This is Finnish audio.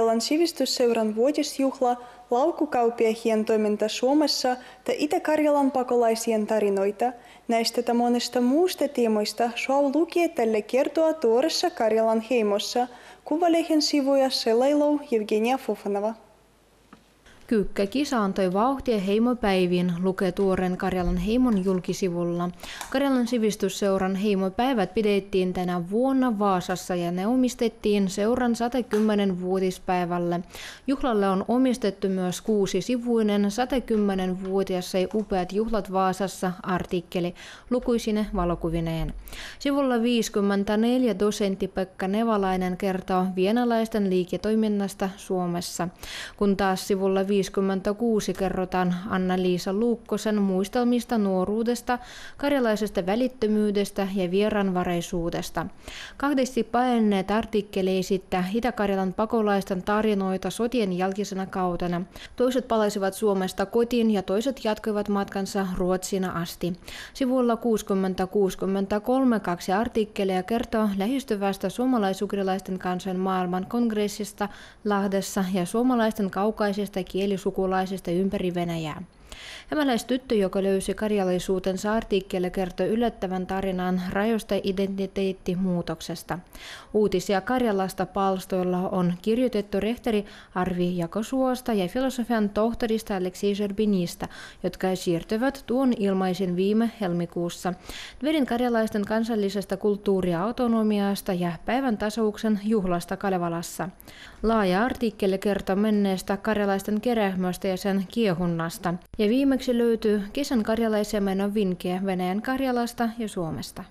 Kelan sivistysseuran vuotisjuhla laukukaupiehien toiminta Suomessa ja Itä-Karjalan pakolaisien tarinoita. Näistä ja monesta muusta tiimoista Show lukee tälle kertoa tuoressa Karjalan heimossa. Kuvalehen sivuja Selailou Evgenia Fufanova kisa antoi vauhtia heimopäiviin, lukee tuoreen Karjalan heimon julkisivulla. Karjalan sivistysseuran heimopäivät pidettiin tänä vuonna Vaasassa ja ne omistettiin seuran 110-vuotispäivälle. Juhlalle on omistettu myös kuusi sivuinen 110-vuotias ei upeat juhlat Vaasassa artikkeli lukuisine valokuvineen. Sivulla 54 dosentti Pekka Nevalainen kertoo vienalaisten liiketoiminnasta Suomessa, kun taas sivulla 5 56 kerrotaan Anna-Liisa Luukkosen muistelmista nuoruudesta, karjalaisesta välittömyydestä ja vieranvaraisuudesta. Kahdesti paenneet artikkeleisittä Itä-Karjalan pakolaisten tarinoita sotien jälkisenä kautena. Toiset palaisivat Suomesta kotiin ja toiset jatkoivat matkansa Ruotsina asti. Sivulla 60-63 kaksi artikkelia kertoo lähistyvästä suomalaisukrilaisten kansan maailman kongressista Lahdessa ja suomalaisten kaukaisesta kieli muslimisukualaisista ympäri Venäjää. Hämäläistyttö, joka löysi karjalaisuutensa artikkeelle, kertoi yllättävän tarinan rajoista identiteettimuutoksesta. Uutisia Karjalasta palstoilla on kirjoitettu rehtori Arvi Jakosuosta ja filosofian tohtorista Aleksei Sherbinista, jotka siirtyvät tuon ilmaisin viime helmikuussa. Tverin karjalaisten kansallisesta kulttuuriautonomiasta ja päivän tasauksen juhlasta Kalevalassa. Laaja artikkeli kertoo menneestä karjalaisten kerähmöstä ja sen kiehunnasta. Ja viimeksi löytyy kesän karjalaisia menon vinkkejä Venäjän Karjalasta ja Suomesta.